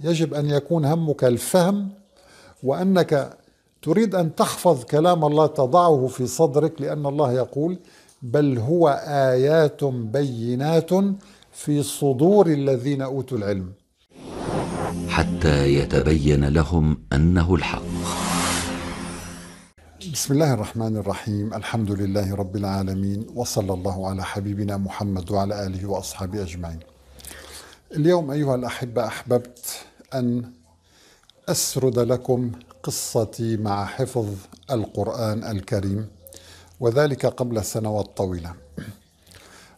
يجب أن يكون همك الفهم وأنك تريد أن تحفظ كلام الله تضعه في صدرك لأن الله يقول بل هو آيات بينات في صدور الذين أوتوا العلم حتى يتبين لهم أنه الحق بسم الله الرحمن الرحيم الحمد لله رب العالمين وصلى الله على حبيبنا محمد وعلى آله وأصحابه أجمعين اليوم أيها الأحبة أحببت أن أسرد لكم قصتي مع حفظ القرآن الكريم وذلك قبل سنوات طويلة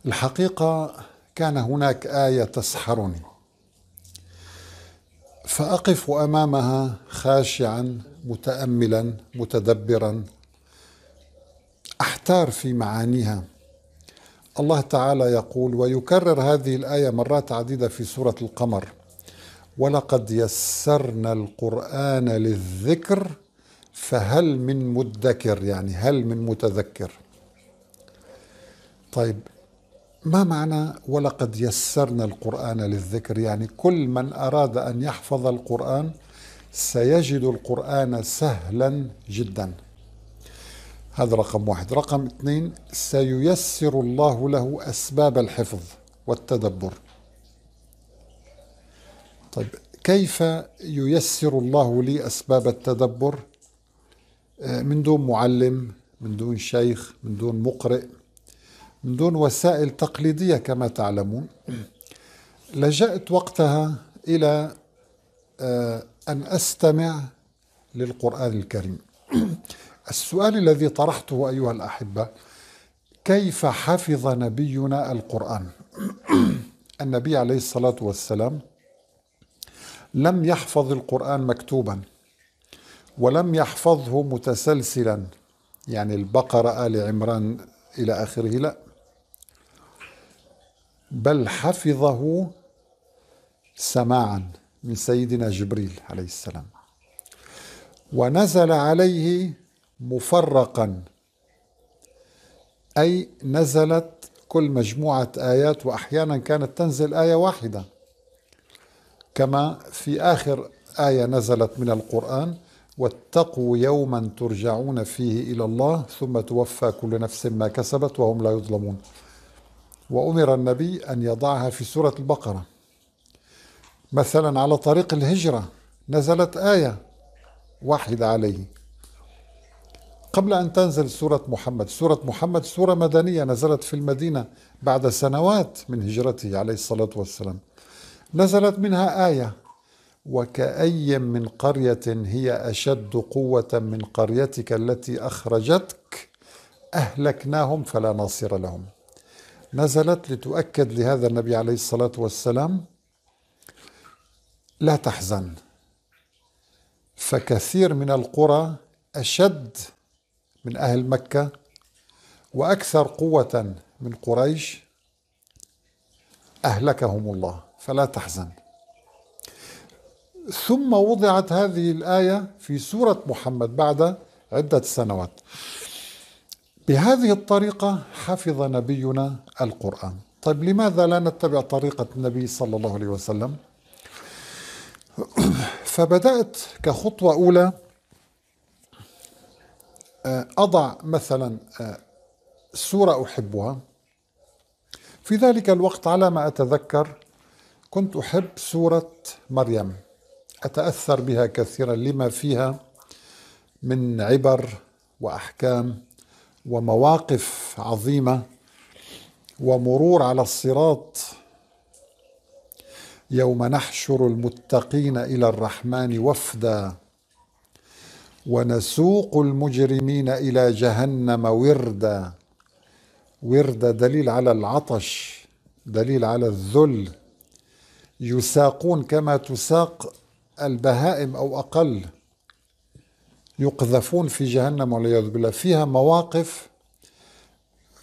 الحقيقة كان هناك آية تسحرني فأقف أمامها خاشعا متأملا متدبرا أحتار في معانيها الله تعالى يقول ويكرر هذه الآية مرات عديدة في سورة القمر ولقد يسرنا القرآن للذكر فهل من مدكر يعني هل من متذكر طيب ما معنى ولقد يسرنا القرآن للذكر يعني كل من أراد أن يحفظ القرآن سيجد القرآن سهلا جدا هذا رقم واحد رقم اثنين سييسر الله له أسباب الحفظ والتدبر طيب كيف ييسر الله لي أسباب التدبر آه، من دون معلم من دون شيخ من دون مقرئ من دون وسائل تقليدية كما تعلمون لجأت وقتها إلى آه، أن أستمع للقرآن الكريم السؤال الذي طرحته أيها الأحبة كيف حفظ نبينا القرآن النبي عليه الصلاة والسلام لم يحفظ القرآن مكتوبا ولم يحفظه متسلسلا يعني البقرة آل عمران إلى آخره لا بل حفظه سماعا من سيدنا جبريل عليه السلام ونزل عليه مفرقا أي نزلت كل مجموعة آيات وأحيانا كانت تنزل آية واحدة كما في آخر آية نزلت من القرآن واتقوا يوما ترجعون فيه إلى الله ثم توفى كل نفس ما كسبت وهم لا يظلمون وأمر النبي أن يضعها في سورة البقرة مثلا على طريق الهجرة نزلت آية واحدة عليه قبل أن تنزل سورة محمد سورة محمد سورة مدنية نزلت في المدينة بعد سنوات من هجرته عليه الصلاة والسلام نزلت منها آية وكأي من قرية هي أشد قوة من قريتك التي أخرجتك أهلكناهم فلا ناصر لهم نزلت لتؤكد لهذا النبي عليه الصلاة والسلام لا تحزن فكثير من القرى أشد من أهل مكة وأكثر قوة من قريش أهلكهم الله فلا تحزن ثم وضعت هذه الآية في سورة محمد بعد عدة سنوات بهذه الطريقة حفظ نبينا القرآن طيب لماذا لا نتبع طريقة النبي صلى الله عليه وسلم فبدأت كخطوة أولى آه، أضع مثلا آه، سورة أحبها في ذلك الوقت على ما أتذكر كنت أحب سورة مريم أتأثر بها كثيرا لما فيها من عبر وأحكام ومواقف عظيمة ومرور على الصراط يوم نحشر المتقين إلى الرحمن وفدا ونسوق المجرمين إلى جهنم وردا وردا دليل على العطش دليل على الذل يساقون كما تساق البهائم أو أقل يقذفون في جهنم والعياذ بالله فيها مواقف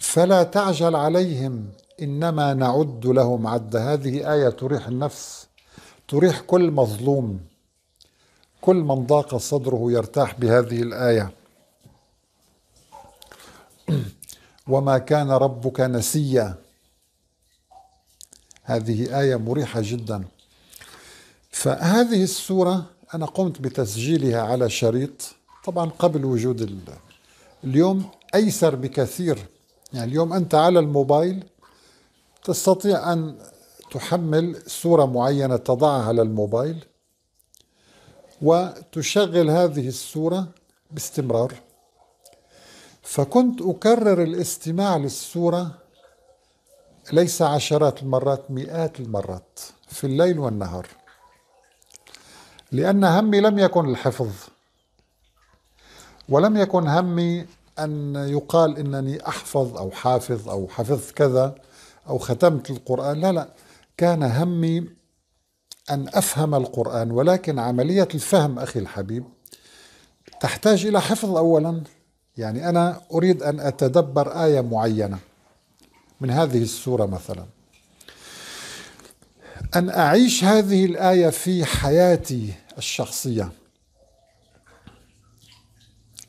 فلا تعجل عليهم إنما نعد لهم عد هذه آية تريح النفس تريح كل مظلوم كل من ضاق صدره يرتاح بهذه الآية وما كان ربك نسيا هذه آية مريحة جدا فهذه السورة أنا قمت بتسجيلها على شريط طبعا قبل وجود اليوم أيسر بكثير يعني اليوم أنت على الموبايل تستطيع أن تحمل سورة معينة تضعها على الموبايل وتشغل هذه السورة باستمرار فكنت أكرر الاستماع للسورة ليس عشرات المرات مئات المرات في الليل والنهار لأن همي لم يكن الحفظ ولم يكن همي أن يقال إنني أحفظ أو حافظ أو حفظت كذا أو ختمت القرآن لا لا كان همي أن أفهم القرآن ولكن عملية الفهم أخي الحبيب تحتاج إلى حفظ أولا يعني أنا أريد أن أتدبر آية معينة من هذه السورة مثلا أن أعيش هذه الآية في حياتي الشخصية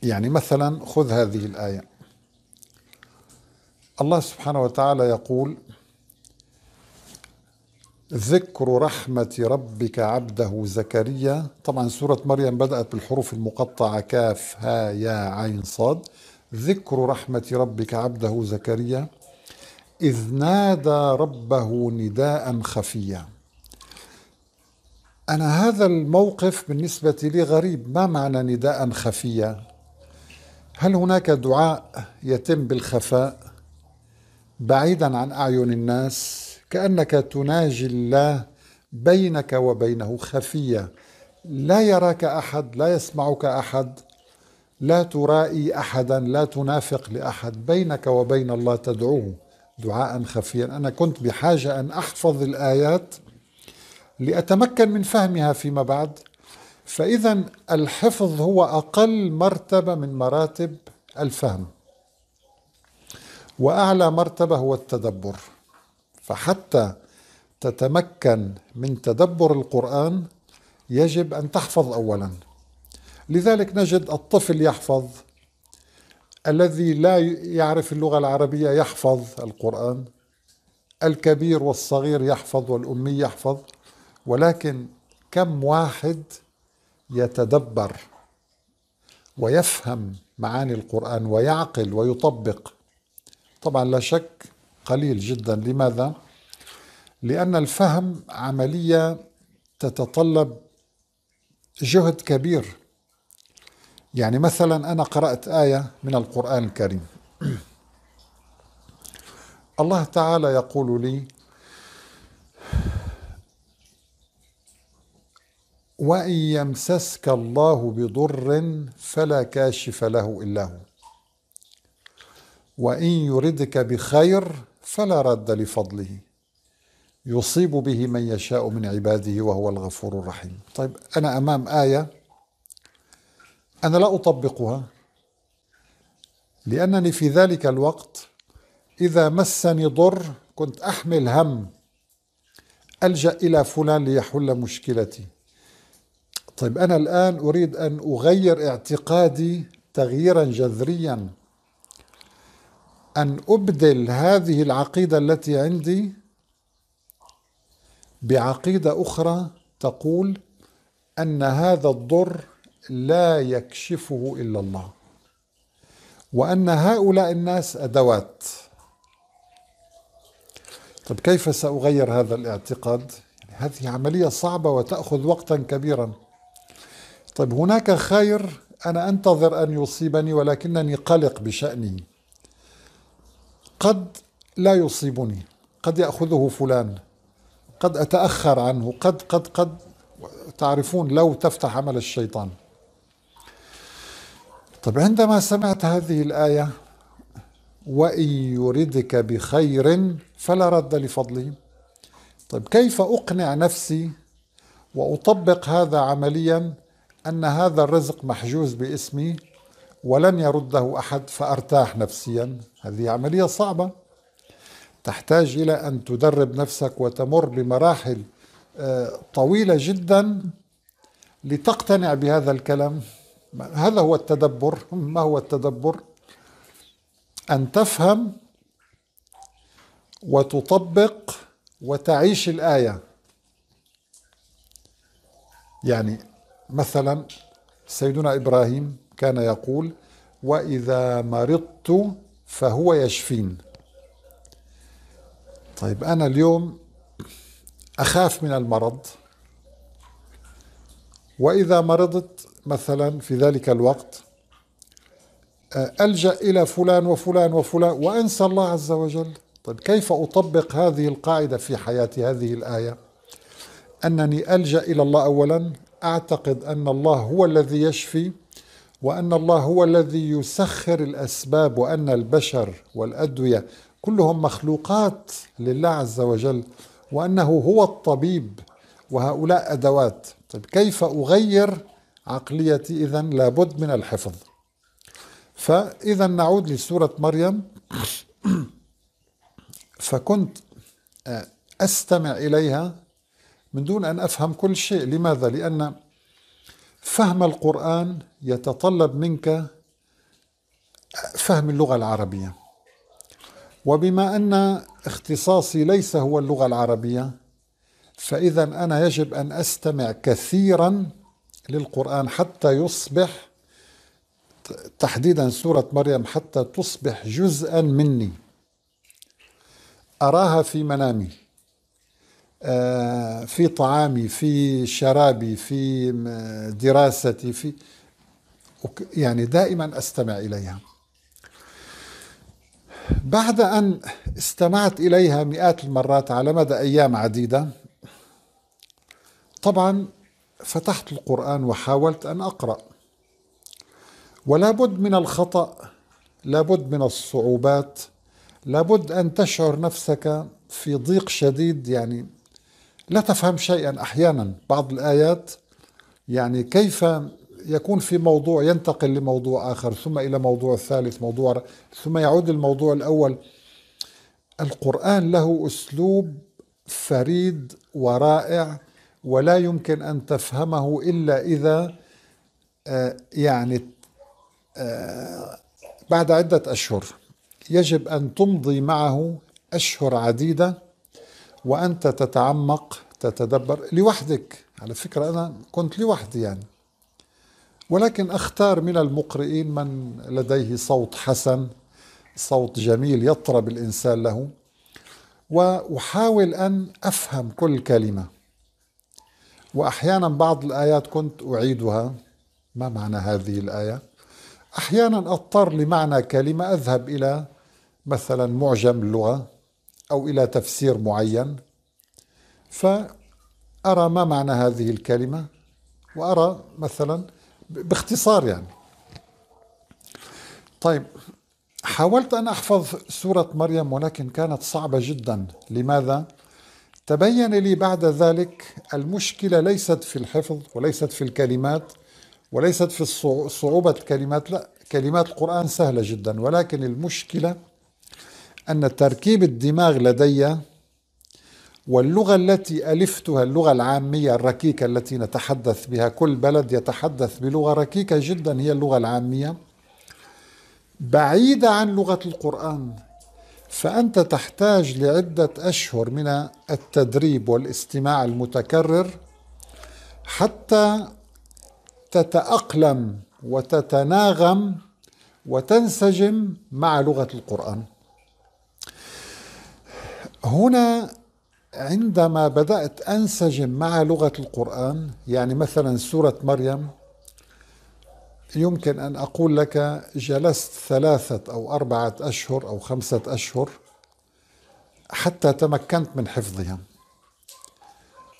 يعني مثلا خذ هذه الآية الله سبحانه وتعالى يقول ذكر رحمة ربك عبده زكريا طبعا سورة مريم بدأت بالحروف المقطعة كاف ها يا عين صاد ذكر رحمة ربك عبده زكريا إذ نادى ربه نداء خفيا أنا هذا الموقف بالنسبة لي غريب ما معنى نداء خفيا هل هناك دعاء يتم بالخفاء بعيدا عن أعين الناس كأنك تناجي الله بينك وبينه خفية لا يراك أحد لا يسمعك أحد لا ترائي أحدا لا تنافق لأحد بينك وبين الله تدعوه دعاء خفيا أنا كنت بحاجة أن أحفظ الآيات لأتمكن من فهمها فيما بعد فإذا الحفظ هو أقل مرتبة من مراتب الفهم وأعلى مرتبة هو التدبر فحتى تتمكن من تدبر القرآن يجب أن تحفظ أولا لذلك نجد الطفل يحفظ الذي لا يعرف اللغة العربية يحفظ القرآن الكبير والصغير يحفظ والأمي يحفظ ولكن كم واحد يتدبر ويفهم معاني القرآن ويعقل ويطبق طبعا لا شك قليل جدا لماذا؟ لأن الفهم عملية تتطلب جهد كبير يعني مثلا أنا قرأت آية من القرآن الكريم الله تعالى يقول لي وإن يمسسك الله بضر فلا كاشف له إلا هو وإن يردك بخير فلا رد لفضله يصيب به من يشاء من عباده وهو الغفور الرحيم طيب أنا أمام آية أنا لا أطبقها لأنني في ذلك الوقت إذا مسني ضر كنت أحمل هم ألجأ إلى فلان ليحل مشكلتي طيب أنا الآن أريد أن أغير اعتقادي تغييرا جذريا أن أبدل هذه العقيدة التي عندي بعقيدة أخرى تقول أن هذا الضر لا يكشفه الا الله وان هؤلاء الناس ادوات طب كيف ساغير هذا الاعتقاد يعني هذه عمليه صعبه وتاخذ وقتا كبيرا طيب هناك خير انا انتظر ان يصيبني ولكنني قلق بشانه قد لا يصيبني قد ياخذه فلان قد اتاخر عنه قد قد قد تعرفون لو تفتح عمل الشيطان طب عندما سمعت هذه الآية وإن يردك بخير فلا رد لفضله طيب كيف أقنع نفسي وأطبق هذا عمليا أن هذا الرزق محجوز باسمي ولن يرده أحد فأرتاح نفسيا هذه عملية صعبة تحتاج إلى أن تدرب نفسك وتمر بمراحل آه، طويلة جدا لتقتنع بهذا الكلام هذا هو التدبر ما هو التدبر أن تفهم وتطبق وتعيش الآية يعني مثلا سيدنا إبراهيم كان يقول وإذا مرضت فهو يشفين طيب أنا اليوم أخاف من المرض وإذا مرضت مثلا في ذلك الوقت آه، ألجأ إلى فلان وفلان وفلان وأنسى الله عز وجل طيب كيف أطبق هذه القاعدة في حياتي هذه الآية أنني ألجأ إلى الله أولا أعتقد أن الله هو الذي يشفي وأن الله هو الذي يسخر الأسباب وأن البشر والأدوية كلهم مخلوقات لله عز وجل وأنه هو الطبيب وهؤلاء أدوات طيب كيف أغير عقليتي إذا لابد من الحفظ فإذا نعود لسورة مريم فكنت آه، أستمع إليها من دون أن أفهم كل شيء لماذا؟ لأن فهم القرآن يتطلب منك آه، فهم اللغة العربية وبما أن اختصاصي ليس هو اللغة العربية فإذا أنا يجب أن أستمع كثيرا للقرآن حتى يصبح تحديدا سورة مريم حتى تصبح جزءا مني أراها في منامي آه، في طعامي في شرابي في دراستي في يعني دائما استمع اليها بعد ان استمعت اليها مئات المرات على مدى ايام عديده طبعا فتحت القرآن وحاولت أن أقرأ ولا بد من الخطأ لا بد من الصعوبات لا بد أن تشعر نفسك في ضيق شديد يعني لا تفهم شيئا أحيانا بعض الآيات يعني كيف يكون في موضوع ينتقل لموضوع آخر ثم إلى موضوع ثالث موضوع ثم يعود الموضوع الأول القرآن له أسلوب فريد ورائع ولا يمكن أن تفهمه إلا إذا آه، يعني آه، بعد عدة أشهر يجب أن تمضي معه أشهر عديدة وأنت تتعمق تتدبر لوحدك على فكرة أنا كنت لوحدي يعني ولكن أختار من المقرئين من لديه صوت حسن صوت جميل يطرب الإنسان له وأحاول أن أفهم كل كلمة وأحيانا بعض الآيات كنت أعيدها ما معنى هذه الآية أحيانا أضطر لمعنى كلمة أذهب إلى مثلا معجم اللغة أو إلى تفسير معين فأرى ما معنى هذه الكلمة وأرى مثلا باختصار يعني طيب حاولت أن أحفظ سورة مريم ولكن كانت صعبة جدا لماذا؟ تبين لي بعد ذلك المشكلة ليست في الحفظ وليست في الكلمات وليست في صعوبة كلمات لا كلمات القرآن سهلة جدا ولكن المشكلة أن تركيب الدماغ لدي واللغة التي ألفتها اللغة العامية الركيكة التي نتحدث بها كل بلد يتحدث بلغة ركيكة جدا هي اللغة العامية بعيدة عن لغة القرآن فأنت تحتاج لعدة أشهر من التدريب والاستماع المتكرر حتى تتأقلم وتتناغم وتنسجم مع لغة القرآن. هنا عندما بدأت أنسجم مع لغة القرآن يعني مثلا سورة مريم يمكن أن أقول لك جلست ثلاثة أو أربعة أشهر أو خمسة أشهر حتى تمكنت من حفظها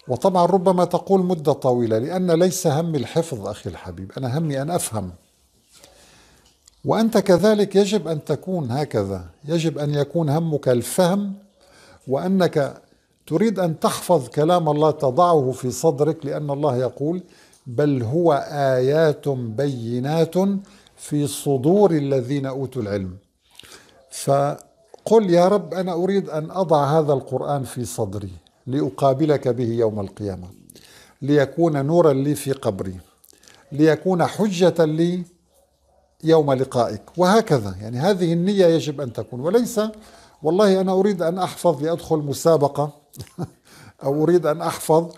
وطبعا ربما تقول مدة طويلة لأن ليس همي الحفظ أخي الحبيب أنا همي أن أفهم وأنت كذلك يجب أن تكون هكذا يجب أن يكون همك الفهم وأنك تريد أن تحفظ كلام الله تضعه في صدرك لأن الله يقول بل هو ايات بينات في صدور الذين اوتوا العلم فقل يا رب انا اريد ان اضع هذا القران في صدري لاقابلك به يوم القيامه ليكون نورا لي في قبري ليكون حجه لي يوم لقائك وهكذا يعني هذه النيه يجب ان تكون وليس والله انا اريد ان احفظ لادخل مسابقه او اريد ان احفظ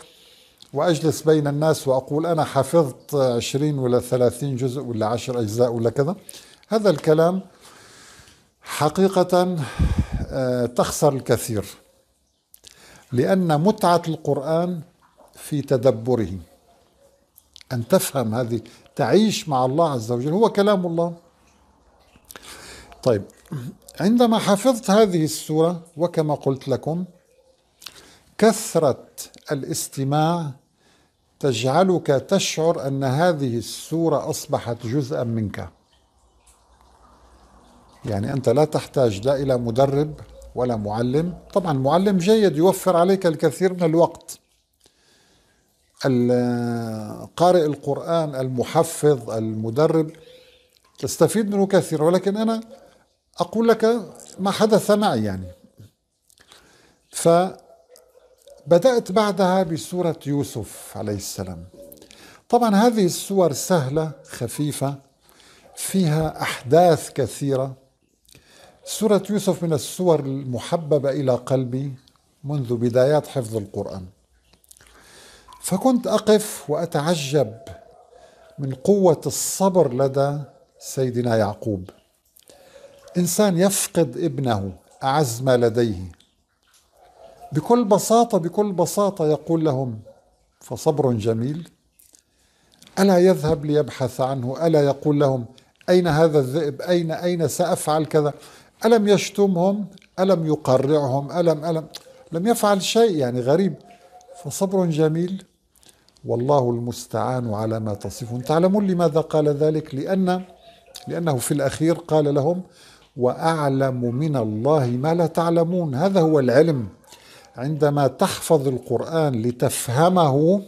وأجلس بين الناس وأقول أنا حفظت 20 ولا 30 جزء ولا 10 أجزاء ولا كذا هذا الكلام حقيقة آه، تخسر الكثير لأن متعة القرآن في تدبره أن تفهم هذه تعيش مع الله عز وجل هو كلام الله طيب عندما حفظت هذه السورة وكما قلت لكم كثرة الاستماع تجعلك تشعر ان هذه السوره اصبحت جزءا منك يعني انت لا تحتاج لا الى مدرب ولا معلم طبعا معلم جيد يوفر عليك الكثير من الوقت قارئ القرآن المحفظ المدرب تستفيد منه كثيرا ولكن أنا أقول لك ما حدث معي يعني ف بدأت بعدها بسورة يوسف عليه السلام طبعا هذه السور سهلة خفيفة فيها أحداث كثيرة سورة يوسف من السور المحببة إلى قلبي منذ بدايات حفظ القرآن فكنت أقف وأتعجب من قوة الصبر لدى سيدنا يعقوب إنسان يفقد ابنه أعز ما لديه بكل بساطة بكل بساطة يقول لهم فصبر جميل ألا يذهب ليبحث عنه ألا يقول لهم أين هذا الذئب أين أين سأفعل كذا ألم يشتمهم ألم يقرعهم ألم ألم لم يفعل شيء يعني غريب فصبر جميل والله المستعان على ما تصفون تعلمون لماذا قال ذلك لأن لأنه في الأخير قال لهم وأعلم من الله ما لا تعلمون هذا هو العلم عندما تحفظ القرآن لتفهمه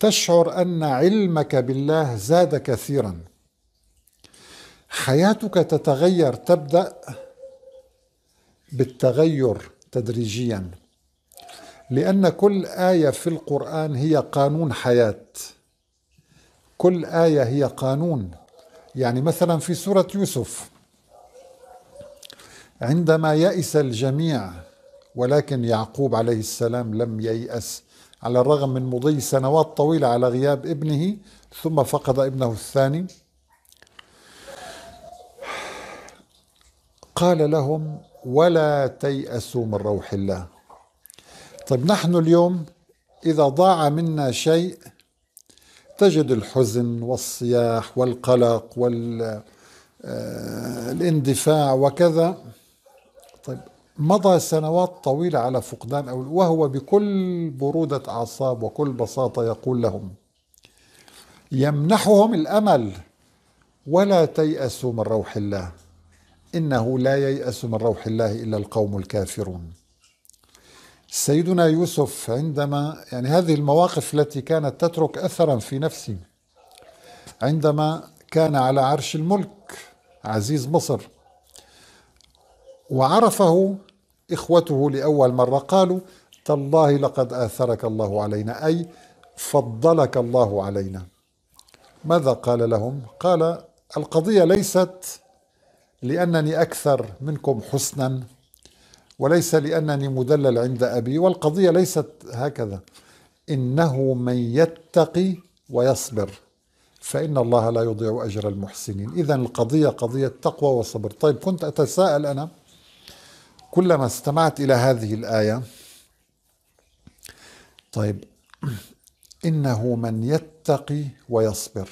تشعر أن علمك بالله زاد كثيرا حياتك تتغير تبدأ بالتغير تدريجيا لأن كل آية في القرآن هي قانون حياة كل آية هي قانون يعني مثلا في سورة يوسف عندما يئس الجميع ولكن يعقوب عليه السلام لم ييأس على الرغم من مضي سنوات طويلة على غياب ابنه ثم فقد ابنه الثاني قال لهم ولا تيأسوا من روح الله طيب نحن اليوم إذا ضاع منا شيء تجد الحزن والصياح والقلق والاندفاع آه، وكذا مضى سنوات طويلة على فقدان أولاده وهو بكل برودة أعصاب وكل بساطة يقول لهم يمنحهم الأمل ولا تيأسوا من روح الله إنه لا ييأس من روح الله إلا القوم الكافرون سيدنا يوسف عندما يعني هذه المواقف التي كانت تترك أثرا في نفسي عندما كان على عرش الملك عزيز مصر وعرفه إخوته لأول مرة قالوا تالله لقد آثرك الله علينا أي فضلك الله علينا ماذا قال لهم؟ قال القضية ليست لأنني أكثر منكم حسنا وليس لأنني مدلل عند أبي والقضية ليست هكذا إنه من يتقي ويصبر فإن الله لا يضيع أجر المحسنين إذا القضية قضية تقوى وصبر طيب كنت أتساءل أنا كلما استمعت إلى هذه الآية طيب إنه من يتقي ويصبر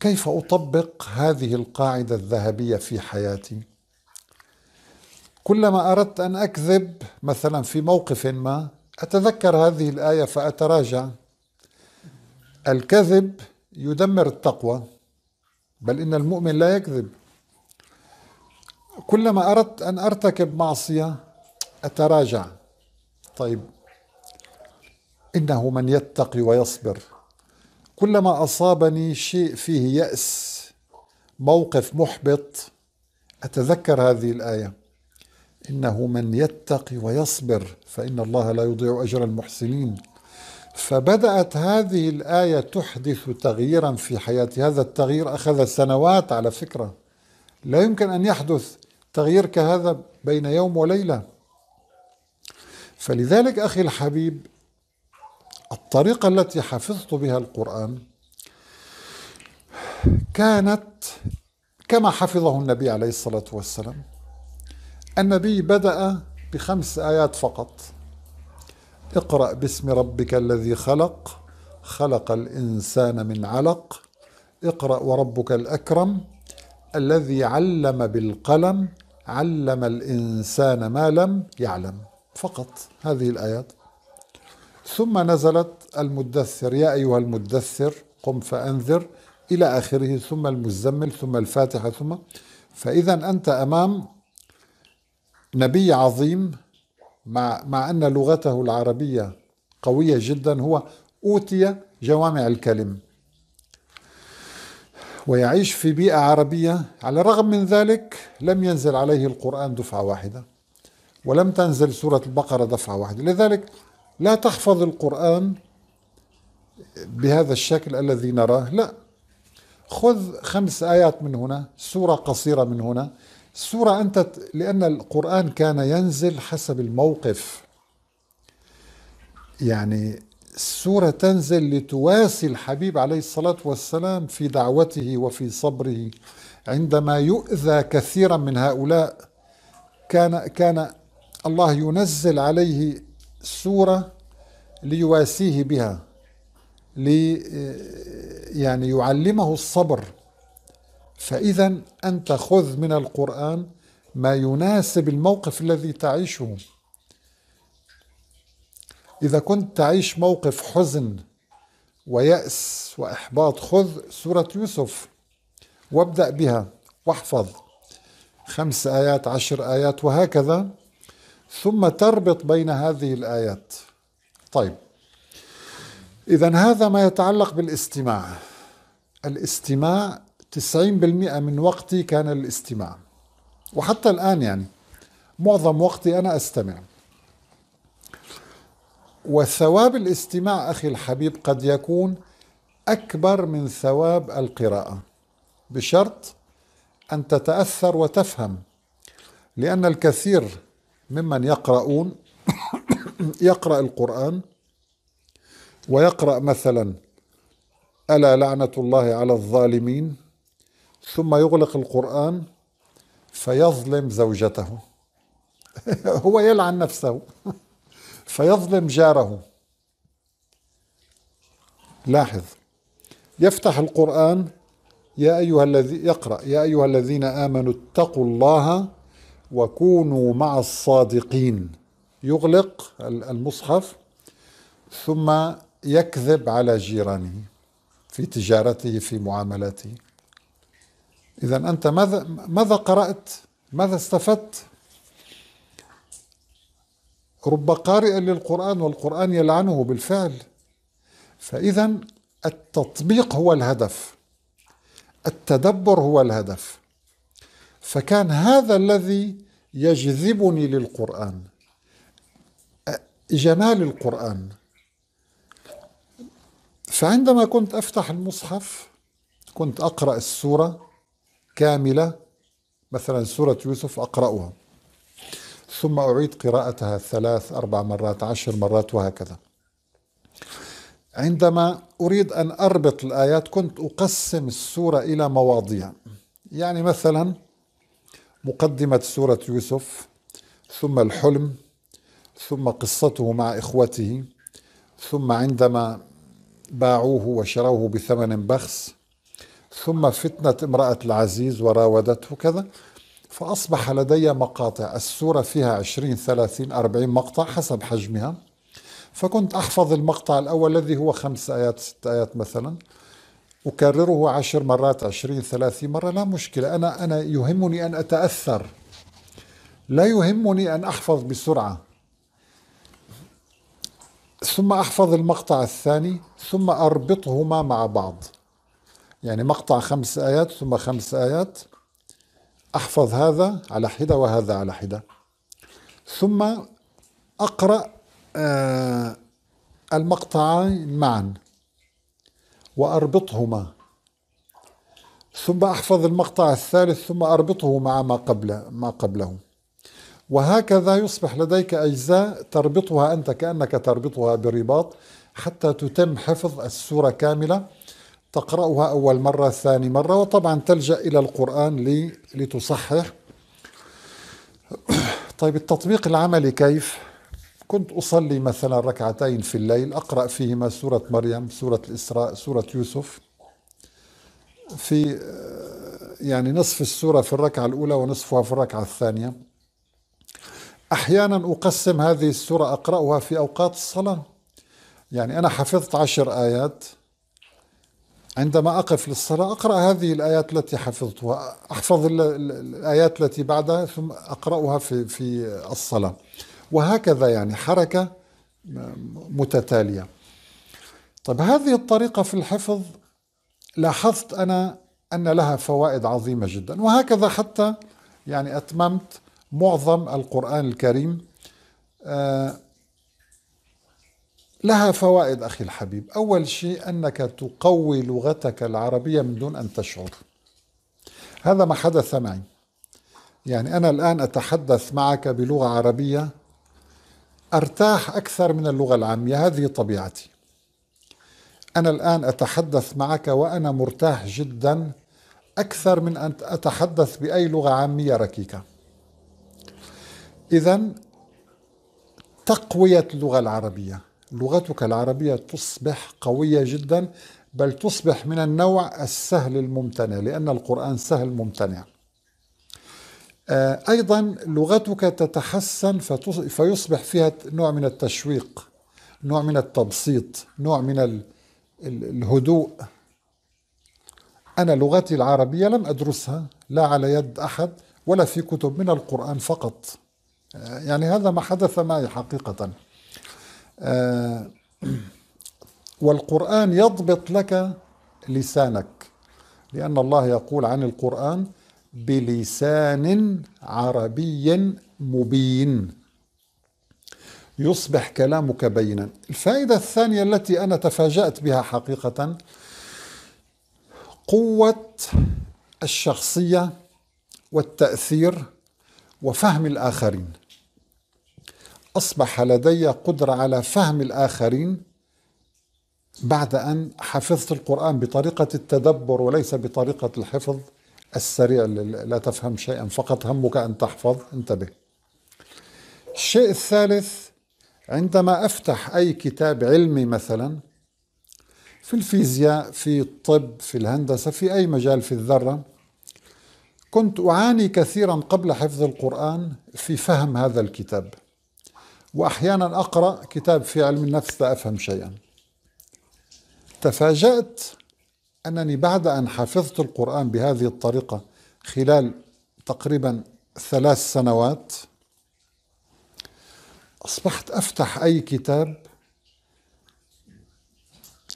كيف أطبق هذه القاعدة الذهبية في حياتي؟ كلما أردت أن أكذب مثلا في موقف ما أتذكر هذه الآية فأتراجع الكذب يدمر التقوى بل إن المؤمن لا يكذب كلما أردت أن أرتكب معصية أتراجع طيب إنه من يتقي ويصبر كلما أصابني شيء فيه يأس موقف محبط أتذكر هذه الآية إنه من يتقي ويصبر فإن الله لا يضيع أجر المحسنين فبدأت هذه الآية تحدث تغييرا في حياتي هذا التغيير أخذ سنوات على فكرة لا يمكن أن يحدث تغيير كهذا بين يوم وليله فلذلك اخي الحبيب الطريقه التي حفظت بها القران كانت كما حفظه النبي عليه الصلاه والسلام النبي بدا بخمس ايات فقط اقرا باسم ربك الذي خلق خلق الانسان من علق اقرا وربك الاكرم الذي علم بالقلم علم الإنسان ما لم يعلم فقط هذه الآيات ثم نزلت المدثر يا أيها المدثر قم فأنذر إلى آخره ثم المزمل ثم الفاتحة ثم فإذا أنت أمام نبي عظيم مع, مع أن لغته العربية قوية جدا هو أوتي جوامع الكلم ويعيش في بيئة عربية على الرغم من ذلك لم ينزل عليه القرآن دفعة واحدة ولم تنزل سورة البقرة دفعة واحدة لذلك لا تحفظ القرآن بهذا الشكل الذي نراه لا خذ خمس آيات من هنا سورة قصيرة من هنا سورة أنت لأن القرآن كان ينزل حسب الموقف يعني السورة تنزل لتواسي الحبيب عليه الصلاة والسلام في دعوته وفي صبره عندما يؤذى كثيرا من هؤلاء كان كان الله ينزل عليه سورة ليواسيه بها لي يعني يعلمه الصبر فإذا أنت خذ من القرآن ما يناسب الموقف الذي تعيشه إذا كنت تعيش موقف حزن ويأس وإحباط خذ سورة يوسف وابدأ بها واحفظ خمس آيات عشر آيات وهكذا ثم تربط بين هذه الآيات طيب إذا هذا ما يتعلق بالاستماع الاستماع 90% من وقتي كان الاستماع وحتى الآن يعني معظم وقتي أنا أستمع وثواب الاستماع أخي الحبيب قد يكون أكبر من ثواب القراءة بشرط أن تتأثر وتفهم لأن الكثير ممن يقرؤون يقرأ القرآن ويقرأ مثلا ألا لعنة الله على الظالمين ثم يغلق القرآن فيظلم زوجته هو يلعن نفسه فيظلم جاره لاحظ يفتح القرآن يا أيها الذي يقرأ يا أيها الذين آمنوا اتقوا الله وكونوا مع الصادقين يغلق المصحف ثم يكذب على جيرانه في تجارته في معاملاته إذا أنت ماذا ماذا قرأت؟ ماذا استفدت رب قارئ للقرآن والقرآن يلعنه بالفعل فإذا التطبيق هو الهدف التدبر هو الهدف فكان هذا الذي يجذبني للقرآن جمال القرآن فعندما كنت أفتح المصحف كنت أقرأ السورة كاملة مثلا سورة يوسف أقرأها ثم أعيد قراءتها ثلاث أربع مرات عشر مرات وهكذا عندما أريد أن أربط الآيات كنت أقسم السورة إلى مواضيع يعني مثلا مقدمة سورة يوسف ثم الحلم ثم قصته مع إخوته ثم عندما باعوه وشروه بثمن بخس ثم فتنة امرأة العزيز وراودته كذا فأصبح لدي مقاطع السورة فيها 20 30 40 مقطع حسب حجمها فكنت أحفظ المقطع الأول الذي هو خمس آيات ست آيات مثلا أكرره عشر مرات عشرين ثلاثين مرة لا مشكلة أنا أنا يهمني أن أتأثر لا يهمني أن أحفظ بسرعة ثم أحفظ المقطع الثاني ثم أربطهما مع بعض يعني مقطع خمس آيات ثم خمس آيات أحفظ هذا على حدة وهذا على حدة ثم أقرأ آه، المقطعين معا وأربطهما ثم أحفظ المقطع الثالث ثم أربطه مع ما قبل ما قبله وهكذا يصبح لديك أجزاء تربطها أنت كأنك تربطها برباط حتى تتم حفظ السورة كاملة تقرأها أول مرة ثاني مرة وطبعا تلجأ إلى القرآن لتصحح طيب التطبيق العملي كيف؟ كنت أصلي مثلا ركعتين في الليل أقرأ فيهما سورة مريم سورة الإسراء سورة يوسف في يعني نصف السورة في الركعة الأولى ونصفها في الركعة الثانية أحيانا أقسم هذه السورة أقرأها في أوقات الصلاة يعني أنا حفظت عشر آيات عندما أقف للصلاة أقرأ هذه الآيات التي حفظتها أحفظ الآيات التي بعدها ثم أقرأها في, في الصلاة وهكذا يعني حركة متتالية طيب هذه الطريقة في الحفظ لاحظت أنا أن لها فوائد عظيمة جدا وهكذا حتى يعني أتممت معظم القرآن الكريم آه لها فوائد أخي الحبيب أول شيء أنك تقوي لغتك العربية من دون أن تشعر هذا ما حدث معي يعني أنا الآن أتحدث معك بلغة عربية أرتاح أكثر من اللغة العامية هذه طبيعتي أنا الآن أتحدث معك وأنا مرتاح جدا أكثر من أن أتحدث بأي لغة عامية ركيكة إذا تقوية اللغة العربية لغتك العربية تصبح قوية جدا بل تصبح من النوع السهل الممتنع لأن القرآن سهل ممتنع آه، أيضا لغتك تتحسن فيصبح فيها نوع من التشويق نوع من التبسيط نوع من الهدوء أنا لغتي العربية لم أدرسها لا على يد أحد ولا في كتب من القرآن فقط آه، يعني هذا ما حدث معي حقيقة آه، والقرآن يضبط لك لسانك لأن الله يقول عن القرآن بلسان عربي مبين يصبح كلامك بينا الفائدة الثانية التي أنا تفاجأت بها حقيقة قوة الشخصية والتأثير وفهم الآخرين أصبح لدي قدرة على فهم الآخرين بعد أن حفظت القرآن بطريقة التدبر وليس بطريقة الحفظ السريع لا تفهم شيئا فقط همك أن تحفظ انتبه الشيء الثالث عندما أفتح أي كتاب علمي مثلا في الفيزياء في الطب في الهندسة في أي مجال في الذرة كنت أعاني كثيرا قبل حفظ القرآن في فهم هذا الكتاب وأحيانا أقرأ كتاب في علم النفس لا أفهم شيئا تفاجأت أنني بعد أن حفظت القرآن بهذه الطريقة خلال تقريبا ثلاث سنوات أصبحت أفتح أي كتاب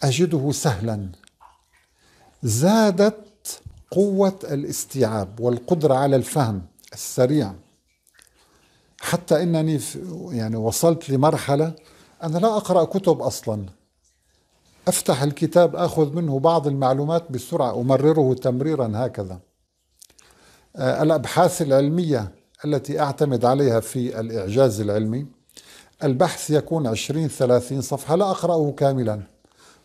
أجده سهلا زادت قوة الاستيعاب والقدرة على الفهم السريع حتى انني يعني وصلت لمرحله انا لا اقرا كتب اصلا افتح الكتاب اخذ منه بعض المعلومات بسرعه امرره تمريرا هكذا آه، الابحاث العلميه التي اعتمد عليها في الاعجاز العلمي البحث يكون 20 30 صفحه لا اقراه كاملا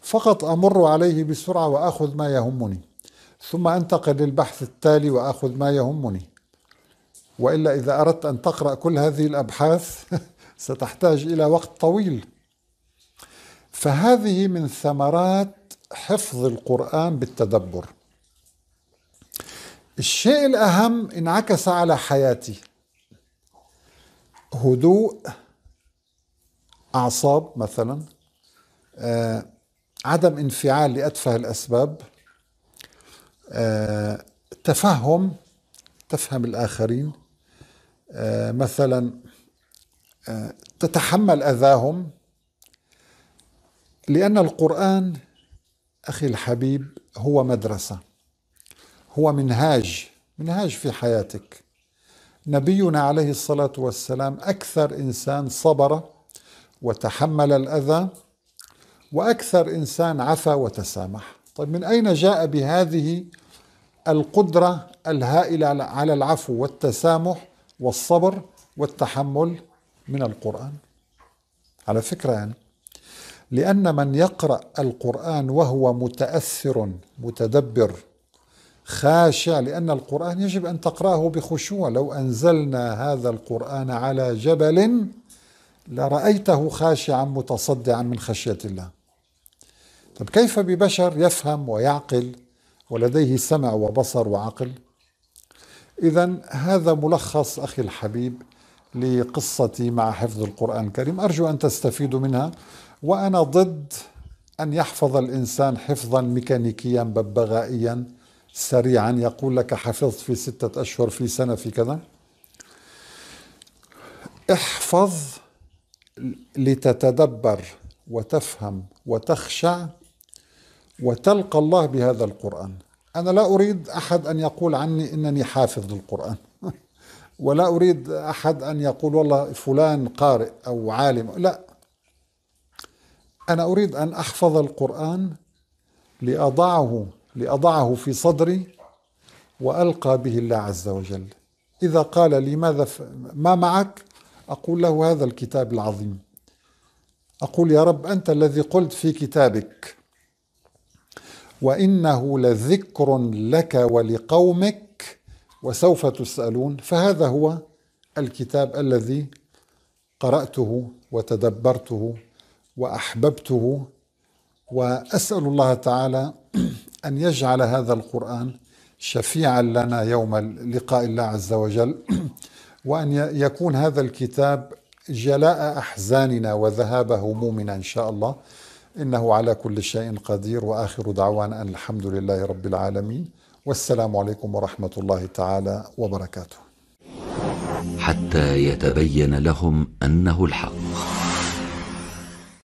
فقط امر عليه بسرعه واخذ ما يهمني ثم انتقل للبحث التالي واخذ ما يهمني والا اذا اردت ان تقرا كل هذه الابحاث ستحتاج الى وقت طويل فهذه من ثمرات حفظ القران بالتدبر الشيء الاهم انعكس على حياتي هدوء اعصاب مثلا آه، عدم انفعال لاتفه الاسباب آه، تفهم تفهم الاخرين آه، مثلا آه، تتحمل أذاهم لأن القرآن أخي الحبيب هو مدرسة هو منهاج منهاج في حياتك نبينا عليه الصلاة والسلام أكثر إنسان صبر وتحمل الأذى وأكثر إنسان عفى وتسامح طيب من أين جاء بهذه القدرة الهائلة على العفو والتسامح والصبر والتحمل من القرآن على فكرة يعني لأن من يقرأ القرآن وهو متأثر متدبر خاشع لأن القرآن يجب أن تقرأه بخشوع لو أنزلنا هذا القرآن على جبل لرأيته خاشعا متصدعا من خشية الله طب كيف ببشر يفهم ويعقل ولديه سمع وبصر وعقل إذا هذا ملخص أخي الحبيب لقصتي مع حفظ القرآن الكريم أرجو أن تستفيدوا منها وأنا ضد أن يحفظ الإنسان حفظا ميكانيكيا ببغائيا سريعا يقول لك حفظت في ستة أشهر في سنة في كذا احفظ لتتدبر وتفهم وتخشع وتلقى الله بهذا القرآن أنا لا أريد أحد أن يقول عني إنني حافظ للقرآن ولا أريد أحد أن يقول والله فلان قارئ أو عالم لا أنا أريد أن أحفظ القرآن لأضعه لأضعه في صدري وألقى به الله عز وجل إذا قال لي ماذا ما معك أقول له هذا الكتاب العظيم أقول يا رب أنت الذي قلت في كتابك وانه لذكر لك ولقومك وسوف تسالون فهذا هو الكتاب الذي قراته وتدبرته واحببته واسال الله تعالى ان يجعل هذا القران شفيعا لنا يوم لقاء الله عز وجل وان يكون هذا الكتاب جلاء احزاننا وذهاب همومنا ان شاء الله إنه على كل شيء قدير وآخر دعوانا أن الحمد لله رب العالمين والسلام عليكم ورحمة الله تعالى وبركاته حتى يتبين لهم أنه الحق